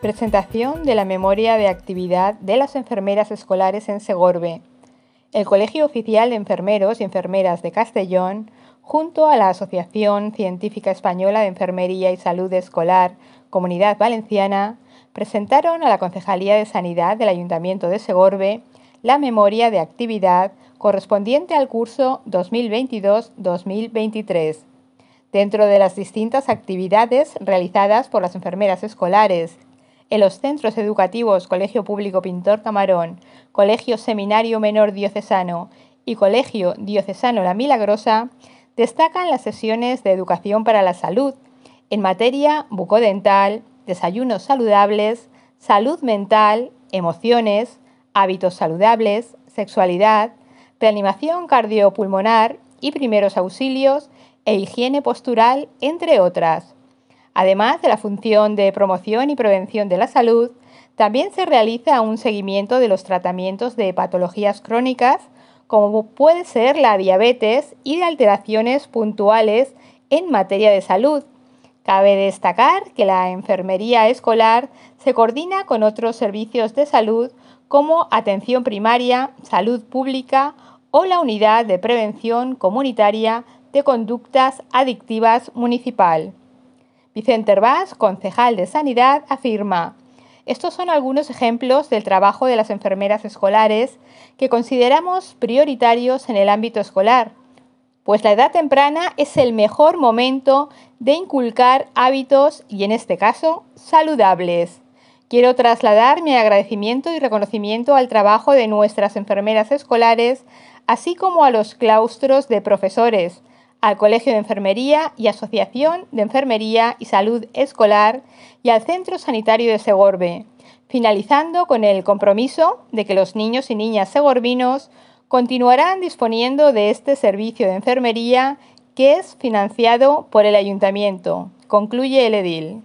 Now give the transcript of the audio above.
Presentación de la memoria de actividad de las enfermeras escolares en Segorbe. El Colegio Oficial de Enfermeros y Enfermeras de Castellón, junto a la Asociación Científica Española de Enfermería y Salud Escolar, Comunidad Valenciana, presentaron a la Concejalía de Sanidad del Ayuntamiento de Segorbe la memoria de actividad correspondiente al curso 2022-2023, dentro de las distintas actividades realizadas por las enfermeras escolares en los centros educativos Colegio Público Pintor Camarón, Colegio Seminario Menor Diocesano y Colegio Diocesano La Milagrosa, destacan las sesiones de educación para la salud en materia bucodental, desayunos saludables, salud mental, emociones, hábitos saludables, sexualidad, reanimación cardiopulmonar y primeros auxilios e higiene postural, entre otras. Además de la función de promoción y prevención de la salud, también se realiza un seguimiento de los tratamientos de patologías crónicas, como puede ser la diabetes y de alteraciones puntuales en materia de salud. Cabe destacar que la enfermería escolar se coordina con otros servicios de salud como atención primaria, salud pública o la unidad de prevención comunitaria de conductas adictivas municipal. Vicente Herbás, concejal de Sanidad, afirma, estos son algunos ejemplos del trabajo de las enfermeras escolares que consideramos prioritarios en el ámbito escolar, pues la edad temprana es el mejor momento de inculcar hábitos y en este caso saludables. Quiero trasladar mi agradecimiento y reconocimiento al trabajo de nuestras enfermeras escolares, así como a los claustros de profesores, al Colegio de Enfermería y Asociación de Enfermería y Salud Escolar y al Centro Sanitario de Segorbe, finalizando con el compromiso de que los niños y niñas segorbinos continuarán disponiendo de este servicio de enfermería que es financiado por el ayuntamiento, concluye el edil.